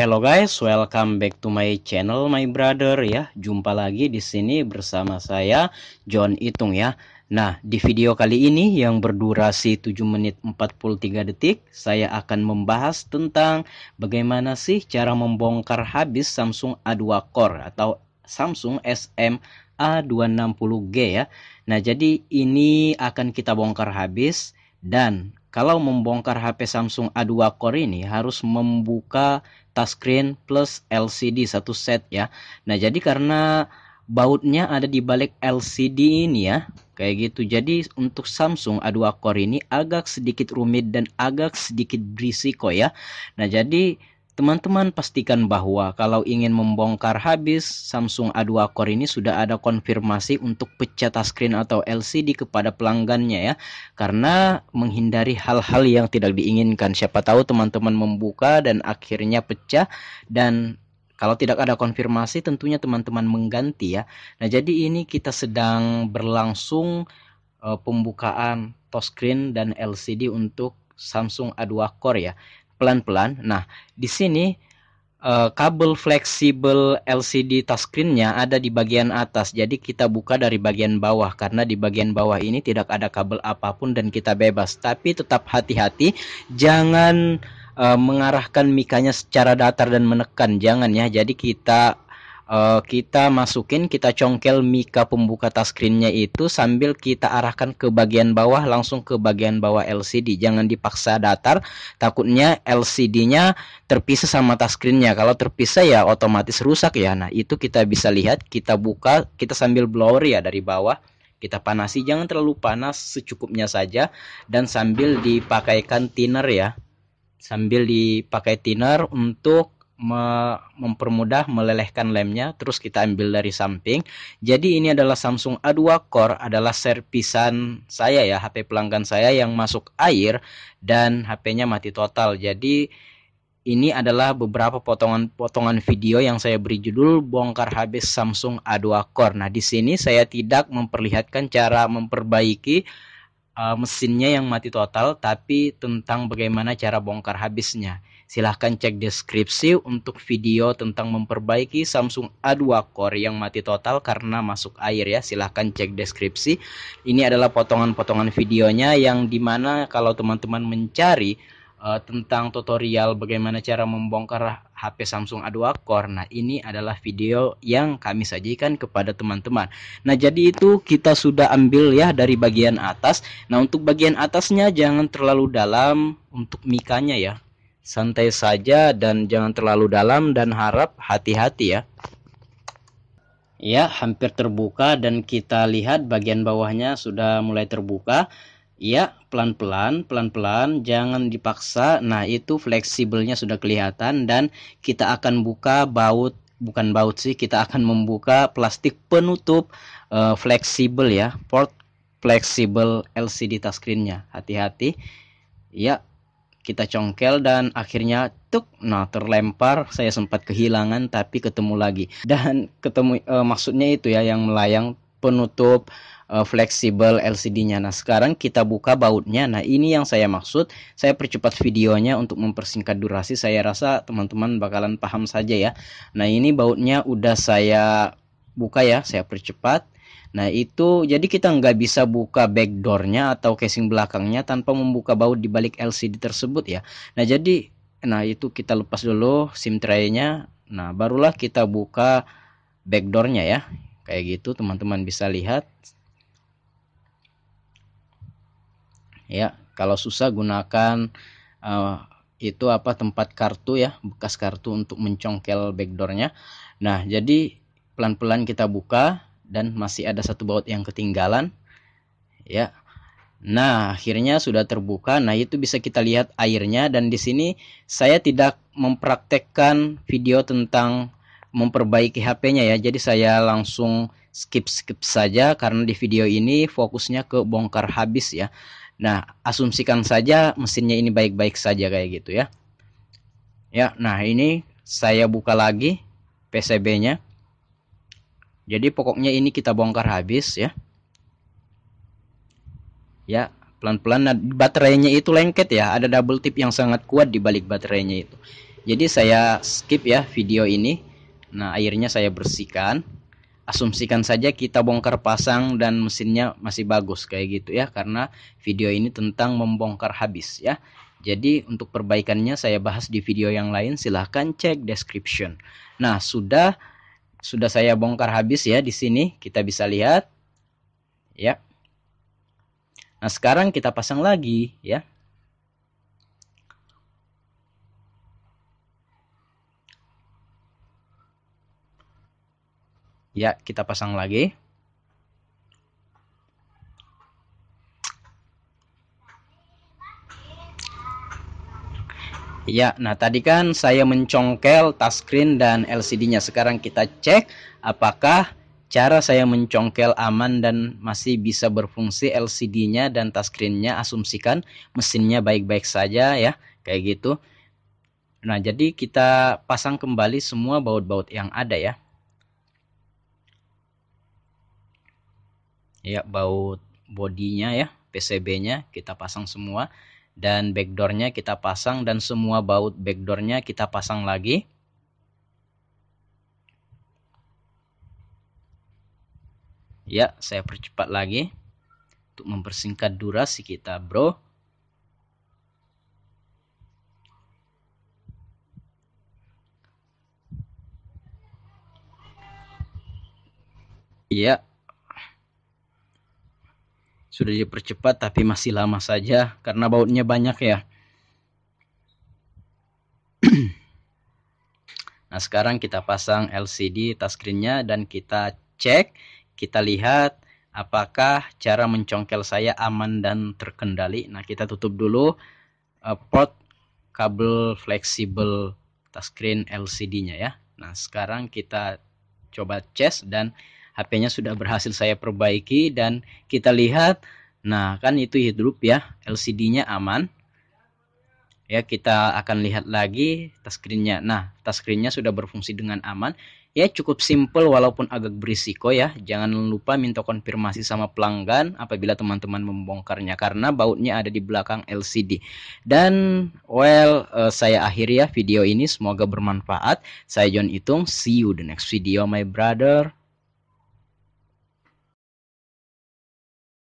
Hello guys, welcome back to my channel my brother ya. Jumpa lagi di sini bersama saya John Itung ya. Nah, di video kali ini yang berdurasi 7 menit 43 detik, saya akan membahas tentang bagaimana sih cara membongkar habis Samsung A2 Core atau Samsung SM A260G ya. Nah, jadi ini akan kita bongkar habis dan kalau membongkar HP Samsung A2 Core ini harus membuka touchscreen plus LCD satu set ya. Nah, jadi karena bautnya ada di balik LCD ini ya, kayak gitu. Jadi untuk Samsung A2 Core ini agak sedikit rumit dan agak sedikit berisiko ya. Nah, jadi Teman-teman pastikan bahwa kalau ingin membongkar habis Samsung A2 Core ini sudah ada konfirmasi untuk pecah touchscreen atau LCD kepada pelanggannya ya. Karena menghindari hal-hal yang tidak diinginkan. Siapa tahu teman-teman membuka dan akhirnya pecah dan kalau tidak ada konfirmasi tentunya teman-teman mengganti ya. Nah, jadi ini kita sedang berlangsung uh, pembukaan touchscreen dan LCD untuk Samsung A2 Core ya pelan-pelan. Nah, di sini uh, kabel fleksibel LCD touchscreen-nya ada di bagian atas. Jadi kita buka dari bagian bawah karena di bagian bawah ini tidak ada kabel apapun dan kita bebas. Tapi tetap hati-hati jangan uh, mengarahkan mikanya secara datar dan menekan. Jangan ya. Jadi kita uh, kita masukin, kita congkel mika pembuka touchscreennya itu sambil kita arahkan ke bagian bawah langsung ke bagian bawah LCD. Jangan dipaksa datar, takutnya LCD-nya terpisah sama touchscreennya. Kalau terpisah ya otomatis rusak ya. Nah itu kita bisa lihat, kita buka, kita sambil blower ya dari bawah. Kita panasi, jangan terlalu panas, secukupnya saja dan sambil dipakaikan thinner ya. Sambil dipakai thinner untuk me mempermudah melelehkan lemnya terus kita ambil dari samping jadi ini adalah Samsung A2 Core adalah servisan saya ya HP pelanggan saya yang masuk air dan HP-nya mati total jadi ini adalah beberapa potongan-potongan video yang saya beri judul bongkar habis Samsung A2 Core nah di sini saya tidak memperlihatkan cara memperbaiki uh, mesinnya yang mati total tapi tentang bagaimana cara bongkar habisnya Silahkan cek deskripsi untuk video tentang memperbaiki Samsung A2 Core yang mati total karena masuk air ya. Silahkan cek deskripsi. Ini adalah potongan-potongan videonya yang dimana kalau teman-teman mencari uh, tentang tutorial bagaimana cara membongkar HP Samsung A2 Core. Nah, ini adalah video yang kami sajikan kepada teman-teman. Nah, jadi itu kita sudah ambil ya dari bagian atas. Nah, untuk bagian atasnya jangan terlalu dalam untuk mikanya ya santai saja dan jangan terlalu dalam dan harap hati-hati ya. Ya, hampir terbuka dan kita lihat bagian bawahnya sudah mulai terbuka. Ya, pelan-pelan, pelan-pelan, jangan dipaksa. Nah, itu fleksibelnya sudah kelihatan dan kita akan buka baut bukan baut sih, kita akan membuka plastik penutup uh, fleksibel ya, port fleksibel LCD touchscreennya Hati-hati. Ya, kita congkel dan akhirnya tuk nah terlempar saya sempat kehilangan tapi ketemu lagi dan ketemu e, maksudnya itu ya yang melayang penutup e, fleksibel LCD-nya nah sekarang kita buka bautnya nah ini yang saya maksud saya percepat videonya untuk mempersingkat durasi saya rasa teman-teman bakalan paham saja ya nah ini bautnya udah saya buka ya saya percepat Nah itu jadi kita nggak bisa buka backdoornya atau casing belakangnya tanpa membuka baut di balik LCD tersebut ya. Nah jadi nah itu kita lepas dulu SIM tray-nya. Nah barulah kita buka backdoornya ya. Kayak gitu teman-teman bisa lihat. Ya kalau susah gunakan uh, itu apa tempat kartu ya bekas kartu untuk mencongkel backdoornya. Nah jadi pelan-pelan kita buka dan masih ada satu baut yang ketinggalan ya nah akhirnya sudah terbuka nah itu bisa kita lihat airnya dan di sini saya tidak mempraktekkan video tentang memperbaiki HP-nya ya jadi saya langsung skip skip saja karena di video ini fokusnya ke bongkar habis ya nah asumsikan saja mesinnya ini baik-baik saja kayak gitu ya ya nah ini saya buka lagi PCB-nya jadi pokoknya ini kita bongkar habis ya. Ya, pelan-pelan nah, baterainya itu lengket ya. Ada double tip yang sangat kuat di balik baterainya itu. Jadi saya skip ya video ini. Nah, akhirnya saya bersihkan. Asumsikan saja kita bongkar pasang dan mesinnya masih bagus kayak gitu ya karena video ini tentang membongkar habis ya. Jadi untuk perbaikannya saya bahas di video yang lain silahkan cek description. Nah, sudah sudah saya bongkar habis ya di sini kita bisa lihat ya nah sekarang kita pasang lagi ya ya kita pasang lagi Ya, nah tadi kan saya mencongkel touchscreen dan LCD-nya. Sekarang kita cek apakah cara saya mencongkel aman dan masih bisa berfungsi LCD-nya dan touchscreen-nya. Asumsikan mesinnya baik-baik saja ya, kayak gitu. Nah, jadi kita pasang kembali semua baut-baut yang ada ya. Ya, baut bodinya ya, PCB-nya kita pasang semua dan backdoornya kita pasang dan semua baut backdoornya kita pasang lagi ya saya percepat lagi untuk mempersingkat durasi kita bro ya sudah dipercepat tapi masih lama saja karena bautnya banyak ya. nah sekarang kita pasang LCD touchscreennya dan kita cek, kita lihat apakah cara mencongkel saya aman dan terkendali. Nah kita tutup dulu uh, port kabel fleksibel touchscreen LCD-nya ya. Nah sekarang kita coba cek dan HP-nya sudah berhasil saya perbaiki dan kita lihat nah kan itu hidup ya LCD-nya aman ya kita akan lihat lagi touchscreen-nya nah touchscreen-nya sudah berfungsi dengan aman ya cukup simple walaupun agak berisiko ya jangan lupa minta konfirmasi sama pelanggan apabila teman-teman membongkarnya karena bautnya ada di belakang LCD dan well uh, saya akhiri ya video ini semoga bermanfaat saya John Itung see you the next video my brother